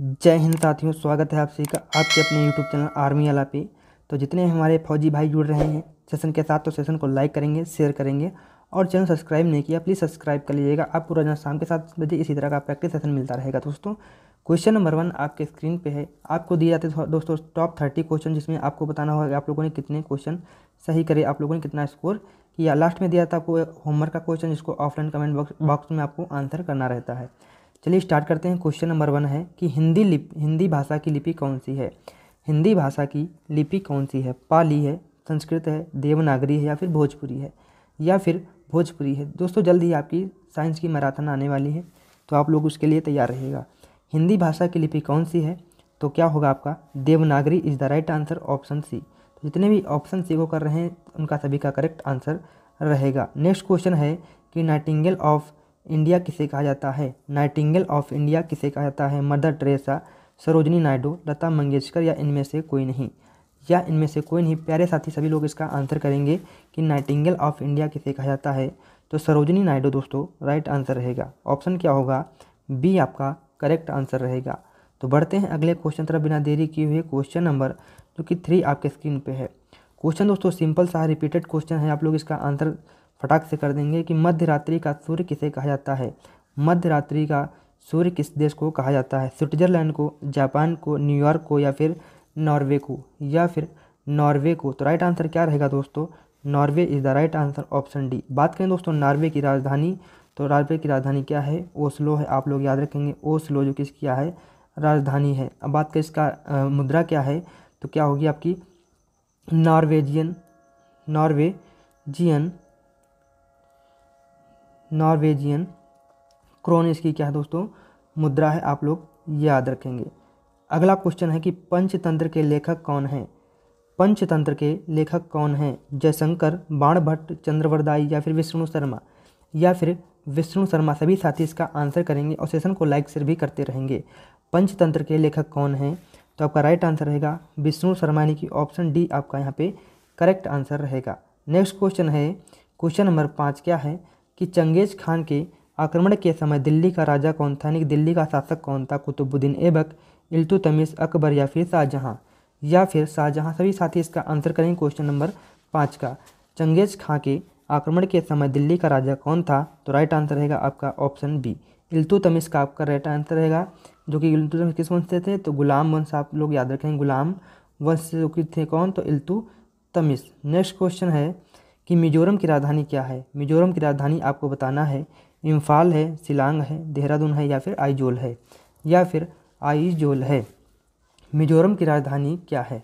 जय हिंद साथियों स्वागत है आप सभी का आपके अपने यूट्यूब चैनल आर्मी अला पे तो जितने हमारे फौजी भाई जुड़ रहे हैं सेशन के साथ तो सेशन को लाइक करेंगे शेयर करेंगे और चैनल सब्सक्राइब नहीं किया प्लीज़ सब्सक्राइब कर लीजिएगा आपको रोजाना शाम के साथ बजे इसी तरह का प्रैक्टिस सेशन मिलता रहेगा दोस्तों क्वेश्चन नंबर वन आपके स्क्रीन पर है आपको दिए जाते दोस्तों टॉप थर्टी क्वेश्चन जिसमें आपको बताना होगा आप लोगों ने कितने क्वेश्चन सही करे आप लोगों ने कितना स्कोर किया लास्ट में दिया था आपको होमवर्क का क्वेश्चन जिसको ऑफलाइन कमेंट बॉक्स में आपको आंसर करना रहता है चलिए स्टार्ट करते हैं क्वेश्चन नंबर वन है कि हिंदी लिप हिंदी भाषा की लिपि कौन सी है हिंदी भाषा की लिपि कौन सी है पाली है संस्कृत है देवनागरी है या फिर भोजपुरी है या फिर भोजपुरी है दोस्तों जल्द ही आपकी साइंस की मैराथन आने वाली है तो आप लोग उसके लिए तैयार रहेगा हिंदी भाषा की लिपि कौन सी है तो क्या होगा आपका Devanagari is the right answer option C तो जितने भी ऑप्शन सी को कर रहे हैं उनका सभी का करेक्ट आंसर रहेगा नेक्स्ट क्वेश्चन है कि नाइटिंगल ऑफ इंडिया किसे कहा जाता है नाइटिंगल ऑफ इंडिया किसे कहा जाता है मदर ट्रेसा सरोजनी नायडू लता मंगेशकर या इनमें से कोई नहीं या इनमें से कोई नहीं प्यारे साथी सभी लोग इसका आंसर करेंगे कि नाइटिंगल ऑफ इंडिया किसे कहा जाता है तो सरोजनी नायडू दोस्तों राइट आंसर रहेगा ऑप्शन क्या होगा बी आपका करेक्ट आंसर रहेगा तो बढ़ते हैं अगले क्वेश्चन तरफ बिना देरी किए हुए क्वेश्चन नंबर जो कि थ्री आपके स्क्रीन पे है क्वेश्चन दोस्तों सिंपल सा रिपीटेड क्वेश्चन है आप लोग इसका आंसर फटाक से कर देंगे कि मध्य रात्रि का सूर्य किसे कहा जाता है मध्य रात्रि का सूर्य किस देश को कहा जाता है स्विट्जरलैंड को जापान को न्यूयॉर्क को या फिर नॉर्वे को या फिर नॉर्वे को तो राइट आंसर क्या रहेगा दोस्तों Norway is the right answer option D बात करें दोस्तों नॉर्वे की राजधानी तो नॉर्वे की राजधानी क्या है ओस्लो है आप लोग याद रखेंगे ओस्लो जो किस क्या है राजधानी है अब बात करें इसका आ, मुद्रा क्या है तो क्या होगी आपकी नॉर्वेजियन नॉर्वेजियन नॉर्वेजियन क्रोन इसकी क्या है दोस्तों मुद्रा है आप लोग याद रखेंगे अगला क्वेश्चन है कि पंचतंत्र के लेखक कौन हैं पंचतंत्र के लेखक कौन हैं जयशंकर बाणभट्ट चंद्रवरदाई या फिर विष्णु शर्मा या फिर विष्णु शर्मा सभी साथी इसका आंसर करेंगे और सेशन को लाइक से भी करते रहेंगे पंचतंत्र के लेखक कौन हैं तो आपका राइट आंसर रहेगा विष्णु शर्मा यानी कि ऑप्शन डी आपका यहाँ पे करेक्ट आंसर रहेगा नेक्स्ट क्वेश्चन है क्वेश्चन नंबर पाँच क्या है कि चंगेज खान के आक्रमण के समय दिल्ली का राजा कौन था यानी दिल्ली का शासक कौन था कुतुबुद्दीन ऐबक इल्तुतमिस अकबर या फिर शाहजहाँ या फिर शाहजहाँ सभी साथी इसका आंसर करेंगे क्वेश्चन नंबर पाँच का चंगेज खां के आक्रमण के समय दिल्ली का राजा कौन था तो राइट आंसर रहेगा आपका ऑप्शन बी इल्तुतमिस का आपका राइट आंसर रहेगा जो कि इल्तुतमिस किस वंश से थे तो गुलाम वंश आप लोग याद रखेंगे गुलाम वंश से थे कौन तो इल्तुतमिस नेक्स्ट क्वेश्चन है कि मिज़ोरम की राजधानी क्या है मिज़ोरम की राजधानी आपको बताना है इम्फाल है सिलांग है देहरादून है या फिर आईजोल है या फिर आईजोल है मिज़ोरम की राजधानी क्या है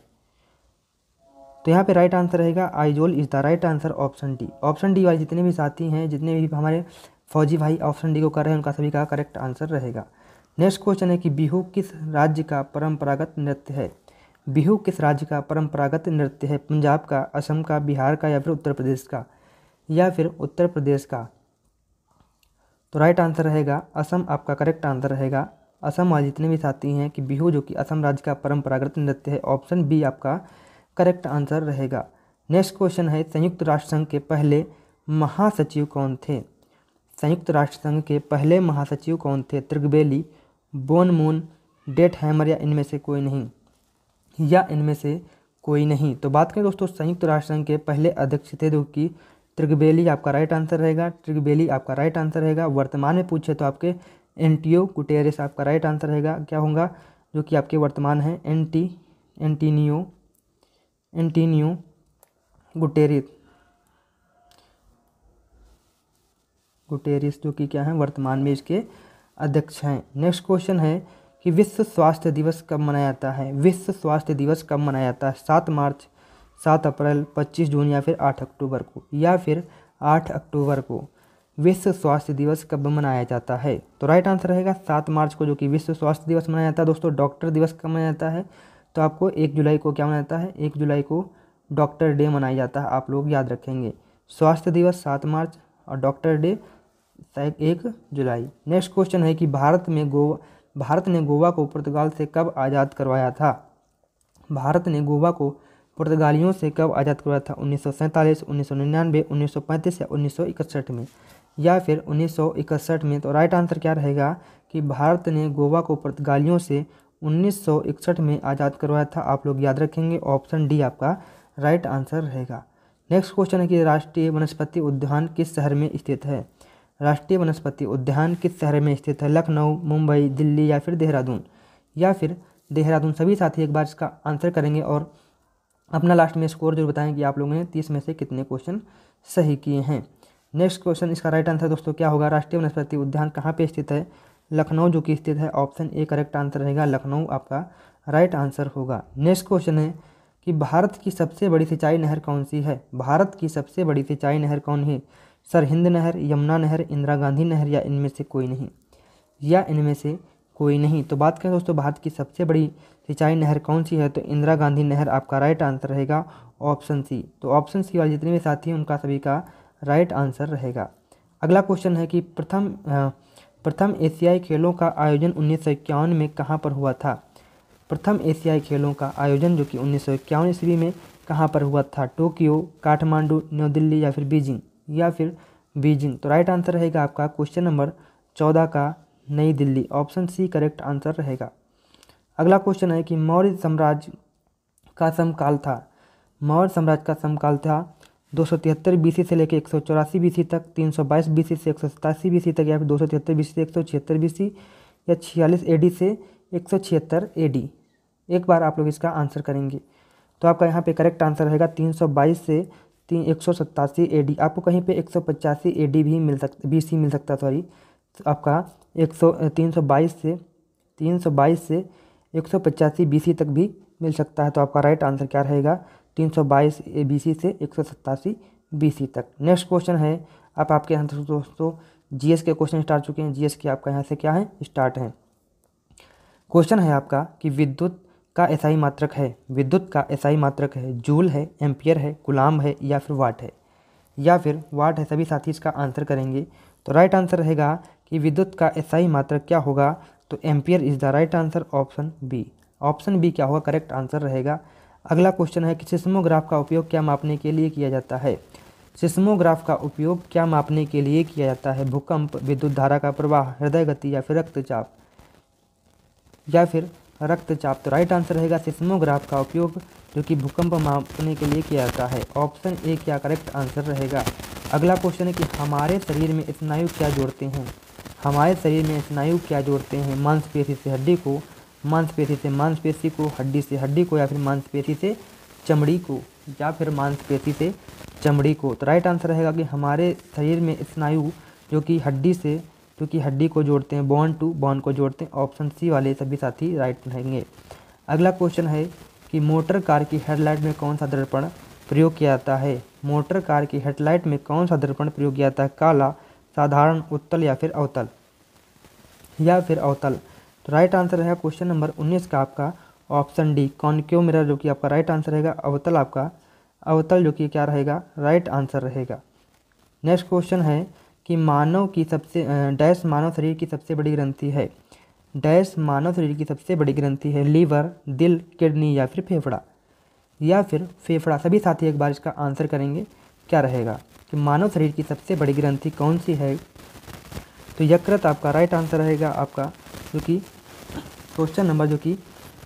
तो यहाँ पे राइट आंसर रहेगा Aizawl is the right answer option D option D वाले जितने भी साथी हैं जितने भी हमारे फौजी भाई ऑप्शन डी को कर रहे हैं उनका सभी का करेक्ट आंसर रहेगा नेक्स्ट क्वेश्चन है कि बिहू किस राज्य का परंपरागत नृत्य है बिहू किस राज्य का परंपरागत नृत्य है पंजाब का असम का बिहार का या फिर उत्तर प्रदेश का या फिर उत्तर प्रदेश का तो राइट आंसर रहेगा असम आपका करेक्ट आंसर रहेगा असम वाले जितने भी साथी हैं कि बिहू जो कि असम राज्य का परंपरागत नृत्य है ऑप्शन बी आपका करेक्ट आंसर रहेगा नेक्स्ट क्वेश्चन है संयुक्त राष्ट्र संघ के पहले महासचिव कौन थे संयुक्त राष्ट्र संघ के पहले महासचिव कौन थे त्रिगबेली बोनमून डेट हैमर या इनमें से कोई नहीं या इनमें से कोई नहीं तो बात करें दोस्तों संयुक्त राष्ट्र संघ के पहले अध्यक्ष थे जो कि त्रिगबेली आपका राइट आंसर रहेगा त्रिगबेली आपका राइट आंसर रहेगा वर्तमान में पूछे तो आपके ओ कुटेरिस आपका राइट आंसर रहेगा क्या होगा जो कि आपके वर्तमान है एंटी एंटीनियो एंटीनियो गुटेरिस गुटेरिस जो कि क्या है वर्तमान में इसके अध्यक्ष हैं नेक्स्ट क्वेश्चन है कि विश्व स्वास्थ्य दिवस कब मनाया जाता है विश्व स्वास्थ्य दिवस कब मनाया जाता है सात मार्च सात अप्रैल पच्चीस जून या फिर आठ अक्टूबर को या फिर आठ अक्टूबर को विश्व स्वास्थ्य दिवस कब मनाया जाता है तो राइट आंसर रहेगा सात मार्च को जो कि विश्व स्वास्थ्य दिवस मनाया जाता है दोस्तों डॉक्टर दिवस कब मनाया जाता है तो आपको एक जुलाई को क्या मनाया जाता है एक जुलाई को डॉक्टर डे मनाया जाता है आप लोग याद रखेंगे स्वास्थ्य दिवस सात मार्च और डॉक्टर डे एक जुलाई नेक्स्ट क्वेश्चन है कि भारत में गोवा भारत ने गोवा को पुर्तगाल से कब आज़ाद करवाया था भारत ने गोवा को पुर्तगालियों से कब आज़ाद करवाया था उन्नीस सौ सैंतालीस उन्नीस सौ निन्यानवे उन्नीस सौ पैंतीस या उन्नीस सौ इकसठ में या फिर उन्नीस सौ इकसठ में तो राइट आंसर क्या रहेगा कि भारत ने गोवा को पुर्तगालियों से उन्नीस सौ इकसठ में आज़ाद करवाया था आप लोग याद रखेंगे ऑप्शन डी आपका राइट आंसर रहेगा नेक्स्ट क्वेश्चन है कि राष्ट्रीय वनस्पति उद्यान किस शहर में स्थित है राष्ट्रीय वनस्पति उद्यान किस शहर में स्थित है लखनऊ मुंबई दिल्ली या फिर देहरादून या फिर देहरादून सभी साथी एक बार इसका आंसर करेंगे और अपना लास्ट में स्कोर जरूर बताएं कि आप लोगों ने तीस में से कितने क्वेश्चन सही किए हैं नेक्स्ट क्वेश्चन इसका राइट आंसर दोस्तों क्या होगा राष्ट्रीय वनस्पति उद्यान कहाँ पर स्थित है लखनऊ जो कि स्थित है ऑप्शन ए करेक्ट आंसर रहेगा लखनऊ आपका राइट आंसर होगा नेक्स्ट क्वेश्चन है कि भारत की सबसे बड़ी सिंचाई नहर कौन सी है भारत की सबसे बड़ी सिंचाई नहर कौन है सरहिंद नहर यमुना नहर इंदिरा गांधी नहर या इनमें से कोई नहीं या इनमें से कोई नहीं तो बात करें दोस्तों भारत की सबसे बड़ी सिंचाई नहर कौन सी है तो इंदिरा गांधी नहर आपका राइट आंसर रहेगा ऑप्शन सी तो ऑप्शन सी वाले जितने भी साथी हैं उनका सभी का राइट आंसर रहेगा अगला क्वेश्चन है कि प्रथम प्रथम एशियाई खेलों का आयोजन उन्नीस में कहाँ पर हुआ था प्रथम एशियाई खेलों का आयोजन जो कि उन्नीस सौ ईस्वी में कहाँ पर हुआ था टोक्यो काठमांडू न्यू दिल्ली या फिर बीजिंग या फिर बीजिंग तो राइट आंसर रहेगा आपका क्वेश्चन नंबर चौदह का New Delhi option C correct answer रहेगा अगला क्वेश्चन है कि मौर्य साम्राज्य का समकाल था मौर्य साम्राज्य का समकाल था दो सौ तिहत्तर से लेकर एक सौ चौरासी तक तीन सौ बाईस से एक सौ सतासी तक या फिर दो सौ तिहत्तर बीसी से एक सौ छिहत्तर बीसी या छियालीस एडी से एक सौ छिहत्तर एडी एक बार आप लोग इसका आंसर करेंगे तो आपका यहाँ पे करेक्ट आंसर रहेगा तीन सौ बाईस से तीन एक सौ सत्तासी ए डी आपको कहीं पे एक सौ पचासी ए डी भी मिल सकता बी सी मिल सकता सॉरी आपका एक सौ तीन सौ बाईस से तीन सौ बाईस से एक सौ पचासी बी सी तक भी मिल सकता है तो आपका राइट आंसर क्या रहेगा तीन सौ बाईस ए बी सी से एक सौ सत्तासी बी सी तक नेक्स्ट क्वेश्चन है आप आपके यहाँ दोस्तों जी एस के क्वेश्चन स्टार्ट चुके हैं जी एस के आपका यहाँ से क्या है स्टार्ट हैं क्वेश्चन है आपका कि विद्युत का एसआई मात्रक है विद्युत का एसआई मात्रक है जूल है एम्पियर है गुलाम है या फिर वाट है या फिर वाट है सभी साथी इसका आंसर करेंगे तो राइट आंसर रहेगा कि विद्युत का एसआई मात्रक क्या होगा तो ampere is the right answer option B option B क्या होगा करेक्ट आंसर रहेगा अगला क्वेश्चन है कि सिस्मोग्राफ का उपयोग क्या मापने के लिए किया जाता है सिस्मोग्राफ का उपयोग क्या मापने के लिए किया जाता है भूकंप विद्युत धारा का प्रवाह हृदय गति या फिर रक्तचाप या फिर रक्तचाप तो राइट आंसर रहेगा सिस्मोग्राफ का उपयोग जो कि भूकंप मापने के लिए किया जाता है ऑप्शन ए क्या करेक्ट आंसर रहेगा अगला क्वेश्चन है कि हमारे शरीर में स्नायु क्या जोड़ते हैं हमारे शरीर में स्नायु क्या जोड़ते हैं मांसपेशी से हड्डी को मांसपेशी से मांसपेशी को हड्डी से हड्डी को या फिर मांसपेशी से चमड़ी को या फिर मांसपेशी से चमड़ी को तो राइट आंसर रहेगा कि हमारे शरीर में स्नायु जो कि हड्डी से क्योंकि हड्डी को जोड़ते हैं बॉन्ड टू बॉन्ड को जोड़ते हैं ऑप्शन सी वाले सभी साथी राइट रहेंगे अगला क्वेश्चन है कि मोटर कार की हेडलाइट में कौन सा दर्पण प्रयोग किया जाता है मोटर कार की हेडलाइट में कौन सा दर्पण प्रयोग किया जाता है काला साधारण उत्तल या फिर अवतल या फिर अवतल तो राइट आंसर रहेगा क्वेश्चन नंबर उन्नीस का आपका ऑप्शन डी कॉन्क्यू मिरर जो कि आपका राइट आंसर रहेगा अवतल आपका अवतल जो कि क्या रहेगा राइट आंसर रहेगा नेक्स्ट क्वेश्चन है कि मानव की सबसे डैश मानव शरीर की सबसे बड़ी ग्रंथि है डैश मानव शरीर की सबसे बड़ी ग्रंथि है लीवर दिल किडनी या फिर फेफड़ा या फिर फेफड़ा सभी साथी एक बार इसका आंसर करेंगे क्या रहेगा कि मानव शरीर की सबसे बड़ी ग्रंथि कौन सी है तो यकृत आपका राइट आंसर रहेगा आपका जो कि क्वेश्चन नंबर जो कि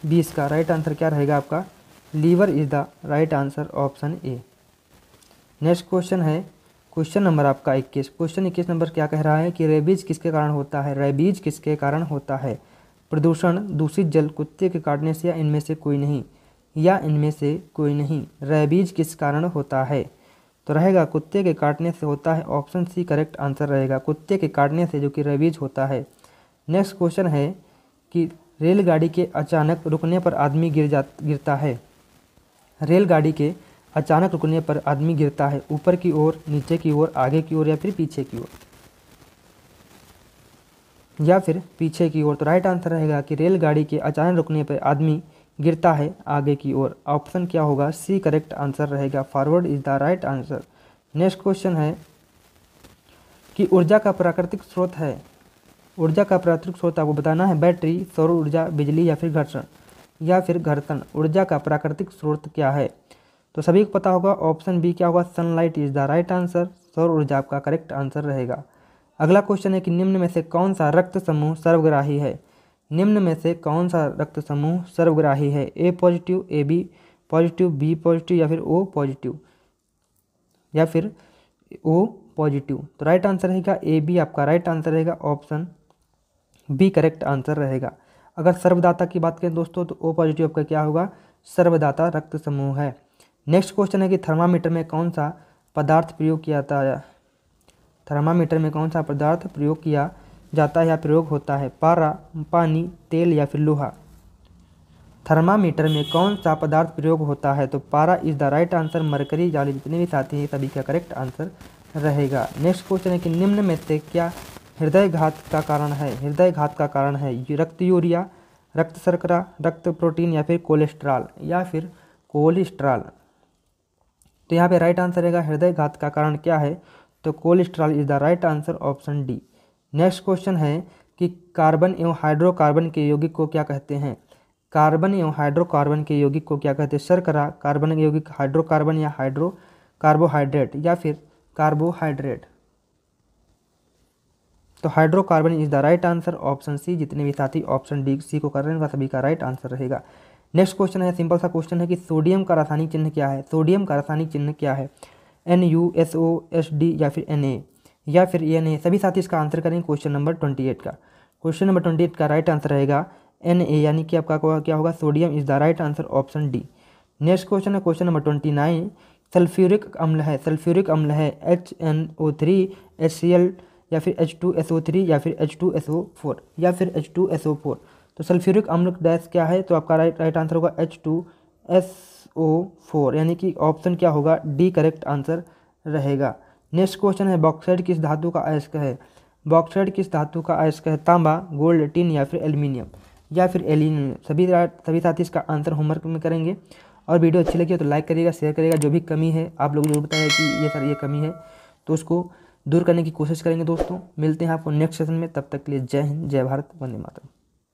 बीस का राइट आंसर क्या रहेगा आपका liver is the right answer option A next question है क्वेश्चन नंबर आपका इक्कीस क्वेश्चन इक्कीस नंबर क्या कह रहा है कि रेबीज किसके कारण होता है रेबीज किसके कारण होता है प्रदूषण दूषित जल कुत्ते के काटने से या इनमें से कोई नहीं या इनमें से कोई नहीं रेबीज किस कारण होता है तो रहेगा कुत्ते के काटने से होता है ऑप्शन सी करेक्ट आंसर रहेगा कुत्ते के काटने से जो कि रेबीज होता है नेक्स्ट क्वेश्चन है कि रेलगाड़ी के अचानक रुकने पर आदमी गिर जा गिरता है रेलगाड़ी के अचानक रुकने पर आदमी गिरता है ऊपर की ओर नीचे की ओर आगे की ओर या फिर पीछे की ओर या फिर पीछे की ओर तो राइट आंसर रहेगा कि रेलगाड़ी के अचानक रुकने पर आदमी गिरता है आगे की ओर ऑप्शन क्या होगा सी करेक्ट आंसर रहेगा forward is the right answer next question है कि ऊर्जा का प्राकृतिक स्रोत है ऊर्जा का प्राकृतिक स्रोत आपको बताना है बैटरी सौर ऊर्जा बिजली या फिर घर्षण या फिर घर्षण ऊर्जा का प्राकृतिक स्रोत क्या है तो सभी को पता होगा ऑप्शन बी क्या होगा sunlight is the right answer सौर ऊर्जा आपका करेक्ट आंसर रहेगा अगला क्वेश्चन है कि निम्न में से कौन सा रक्त समूह सर्वग्राही है निम्न में से कौन सा रक्त समूह सर्वग्राही है A positive A B positive B positive या फिर ओ पॉजिटिव या फिर ओ पॉजिटिव तो राइट आंसर रहेगा ए बी आपका राइट आंसर रहेगा ऑप्शन बी करेक्ट आंसर रहेगा अगर सर्वदाता की बात करें दोस्तों तो ओ पॉजिटिव आपका क्या होगा सर्वदाता रक्त समूह है नेक्स्ट क्वेश्चन है कि थर्मामीटर में कौन सा पदार्थ प्रयोग किया जाता है थर्मामीटर में कौन सा पदार्थ प्रयोग किया जाता है या प्रयोग होता है पारा पानी तेल या फिर लोहा थर्मामीटर में कौन सा पदार्थ प्रयोग होता है तो पारा is the right answer mercury जाली जितने भी साथी हैं सभी का करेक्ट आंसर रहेगा नेक्स्ट क्वेश्चन है कि निम्न में से क्या हृदय घात का कारण है हृदय घात का कारण है रक्त यूरिया रक्त शर्करा रक्त प्रोटीन या फिर कोलेस्ट्रॉल या फिर कोलेस्ट्रॉल तो यहाँ पे राइट आंसर रहेगा हृदय घात का कारण क्या है तो cholesterol is the right answer option D next question है कि कार्बन एवं हाइड्रोकार्बन के यौगिक को क्या कहते हैं कार्बन एवं हाइड्रोकार्बन के यौगिक को क्या कहते हैं शर्करा कार्बन यौगिक हाइड्रोकार्बन या हाइड्रो कार्बोहाइड्रेट या फिर कार्बोहाइड्रेट तो hydrocarbon is the right answer option C जितने भी साथी ऑप्शन डी सी को कर रहे हैं उनका सभी का राइट आंसर रहेगा नेक्स्ट क्वेश्चन है सिंपल सा क्वेश्चन है कि सोडियम का रासायनिक चिन्ह क्या है सोडियम का रासायनिक चिन्ह क्या है N U S O S D या फिर एन ए या फिर एन ए सभी साथी इसका आंसर करेंगे क्वेश्चन नंबर ट्वेंटी एट का क्वेश्चन नंबर ट्वेंटी एट का राइट आंसर रहेगा एन ए यानी कि आपका क्या होगा sodium is the right answer option D next question है question number twenty nine sulphuric अम्ल है सल्फ्यूरिक अम्ल है H N O three H C L या फिर H two S O three या फिर H two S O four या फिर H two S O four तो सल्फ्यूरिक अम्ल डैश क्या है तो आपका राइट राइट आंसर होगा H two S O four यानी कि ऑप्शन क्या होगा डी करेक्ट आंसर रहेगा नेक्स्ट क्वेश्चन है बॉक्साइड किस धातु का अयस्क है बॉक्साइड किस धातु का अयस्क है तांबा गोल्ड टिन या फिर एल्यूमिनियम या फिर एल्यूमिनियम सभी सभी साथी इसका आंसर होमवर्क में करेंगे और वीडियो अच्छी लगी तो लाइक करिएगा शेयर करिएगा जो भी कमी है आप लोग जरूर बताएं कि ये सर ये कमी है तो उसको दूर करने की कोशिश करेंगे दोस्तों मिलते हैं आपको नेक्स्ट सेशन में तब तक के लिए जय हिंद जय भारत वंदे मातरम